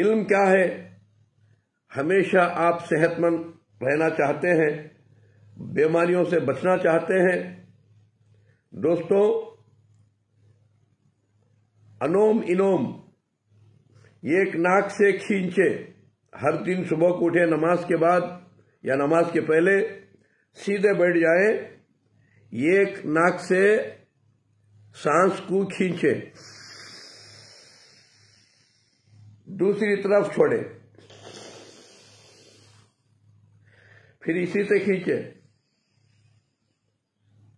इल्म क्या है हमेशा आप सेहतमंद रहना चाहते हैं बीमारियों से बचना चाहते हैं दोस्तों अनोम इनोम एक नाक से खींचे हर दिन सुबह को उठे नमाज के बाद या नमाज के पहले सीधे बैठ जाए एक नाक से सांस को खींचे दूसरी तरफ छोड़े फिर इसी से खींचे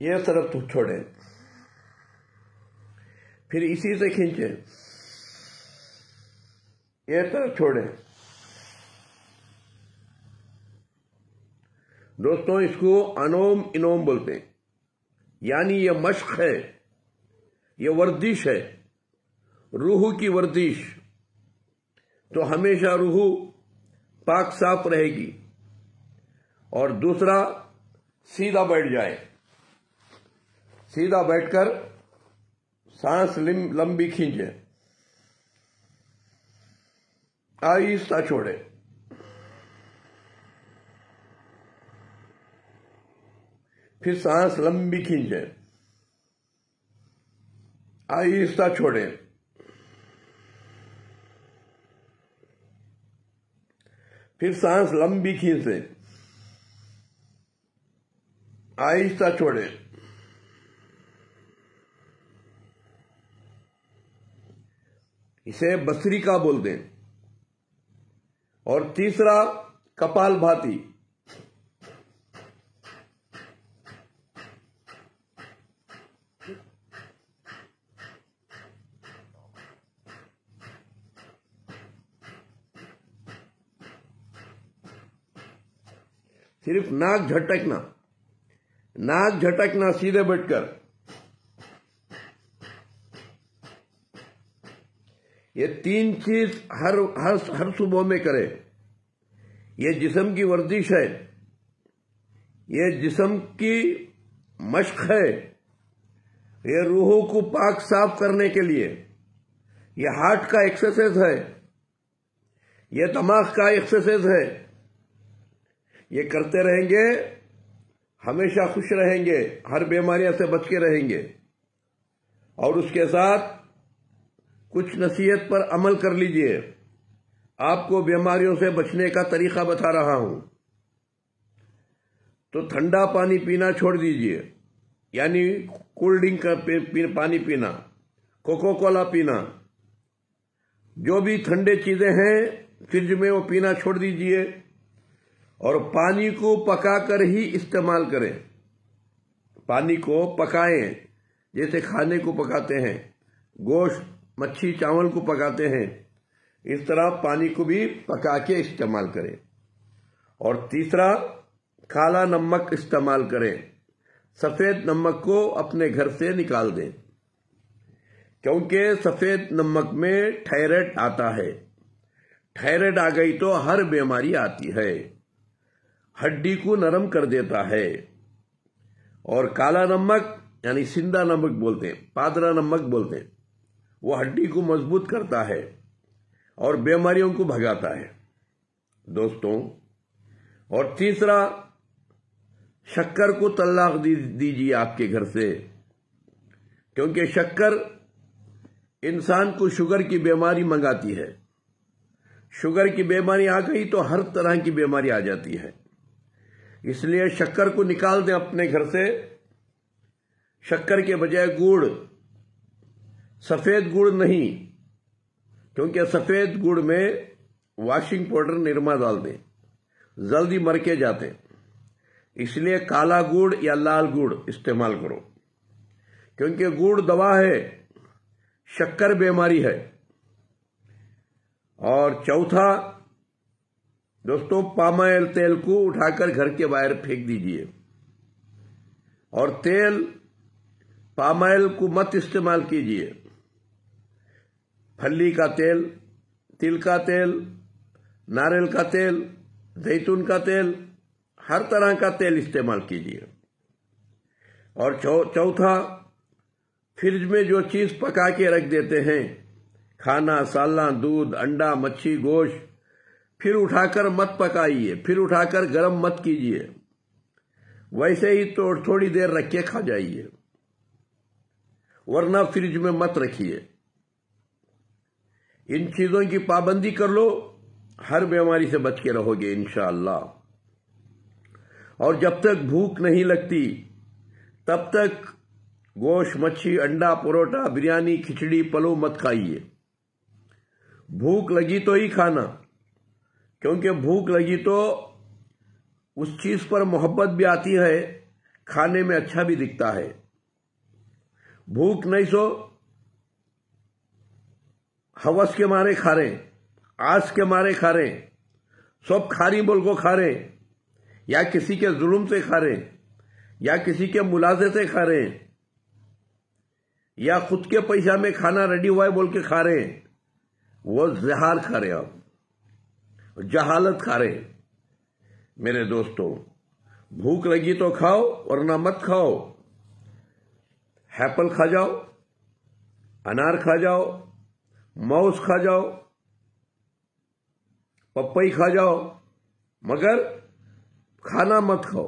ये तरफ छोड़े फिर इसी से खींचे ये तरफ छोड़े दोस्तों इसको अनोम इनोम बोलते हैं यानी ये मश्क है ये वर्दिश है रूह की वर्दिश तो हमेशा रूह पाक साफ रहेगी और दूसरा सीधा बैठ जाए सीधा बैठकर सांस लंबी खींचे आहिस्ता छोड़े फिर सांस लंबी खींचे आहिस्ता छोड़े फिर सांस लंबी खींचे आहिस्ता छोड़े इसे बसरी का बोलते हैं और तीसरा कपाल भाती सिर्फ नाक झटकना नाक झटकना सीधे बैठकर ये तीन चीज हर हर हर सुबह में करे ये जिसम की वर्जिश है ये जिसम की मश्क है ये रूहों को पाक साफ करने के लिए ये हार्ट का एक्सरसाइज है ये दिमाग का एक्सरसाइज है ये करते रहेंगे हमेशा खुश रहेंगे हर बीमारियों से बच के रहेंगे और उसके साथ कुछ नसीहत पर अमल कर लीजिए आपको बीमारियों से बचने का तरीका बता रहा हूं तो ठंडा पानी पीना छोड़ दीजिए यानी कोल्ड ड्रिंक का पानी पीना कोको कोला पीना जो भी ठंडे चीजें हैं फ्रिज में वो पीना छोड़ दीजिए और पानी को पकाकर ही इस्तेमाल करें पानी को पकाएं जैसे खाने को पकाते हैं गोश्त मच्छी चावल को पकाते हैं इस तरह पानी को भी पका के इस्तेमाल करें और तीसरा काला नमक इस्तेमाल करें सफेद नमक को अपने घर से निकाल दें क्योंकि सफेद नमक में थायराइड आता है थायराइड आ गई तो हर बीमारी आती है हड्डी को नरम कर देता है और काला नमक यानी सिंदा नमक बोलते हैं पादरा नमक बोलते हैं वो हड्डी को मजबूत करता है और बीमारियों को भगाता है दोस्तों और तीसरा शक्कर को तलाक दीजिए आपके घर से क्योंकि शक्कर इंसान को शुगर की बीमारी मंगाती है शुगर की बीमारी आ गई तो हर तरह की बीमारी आ जाती है इसलिए शक्कर को निकाल दें अपने घर से शक्कर के बजाय गुड़ सफेद गुड़ नहीं क्योंकि सफेद गुड़ में वॉशिंग पाउडर निरमा डाल दें जल्दी मर के जाते इसलिए काला गुड़ या लाल गुड़ इस्तेमाल करो क्योंकि गुड़ दवा है शक्कर बीमारी है और चौथा दोस्तों पामाइल तेल को उठाकर घर के बाहर फेंक दीजिए और तेल पामायल को मत इस्तेमाल कीजिए फल्ली का तेल तिल का तेल नारियल का तेल जैतून का तेल हर तरह का तेल इस्तेमाल कीजिए और चौथा फ्रिज में जो चीज पका के रख देते हैं खाना सालना दूध अंडा मच्छी गोश्त फिर उठाकर मत पकाइए फिर उठाकर गर्म मत कीजिए वैसे ही तो थोड़ी देर रख के खा जाइए वरना फ्रिज में मत रखिए इन चीजों की पाबंदी कर लो हर बीमारी से बच के रहोगे इनशाला और जब तक भूख नहीं लगती तब तक गोश्त मच्छी अंडा परोठा बिरयानी खिचड़ी पलो मत खाइए भूख लगी तो ही खाना क्योंकि भूख लगी तो उस चीज पर मोहब्बत भी आती है खाने में अच्छा भी दिखता है भूख नहीं सो हवस के मारे खा रहे आस के मारे खा रहे सब खारी बोल को खा रहे या किसी के जुल्म से खा रहे या किसी के मुलाजे से खा रहे या खुद के पैसा में खाना रेडी हुआ है बोल के खा रहे वो जहार खा रहे आप जहालत खा रहे मेरे दोस्तों भूख लगी तो खाओ वरना मत खाओ हैपल खा जाओ अनार खा जाओ माउस खा जाओ पपई खा जाओ मगर खाना मत खाओ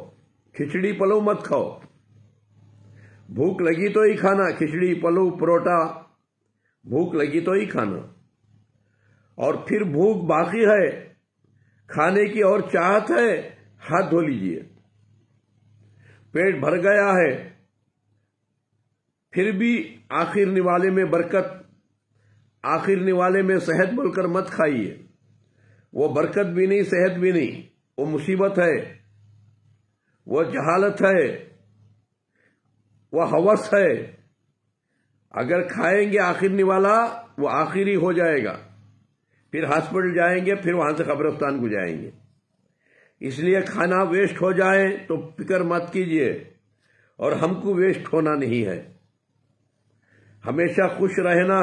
खिचड़ी पलो मत खाओ भूख लगी तो ही खाना खिचड़ी पलो परोठा भूख लगी तो ही खाना और फिर भूख बाकी है खाने की और चाहत है हाथ धो लीजिए पेट भर गया है फिर भी आखिर निवाले में बरकत आखिर निवाले में सेहत बोलकर मत खाइए वो बरकत भी नहीं सेहत भी नहीं वो मुसीबत है वो जहालत है वह हवस है अगर खाएंगे आखिर निवाला वो आखिरी हो जाएगा फिर हॉस्पिटल जाएंगे फिर वहां से कब्रस्तान को जाएंगे इसलिए खाना वेस्ट हो जाए तो फिक्र मत कीजिए और हमको वेस्ट होना नहीं है हमेशा खुश रहना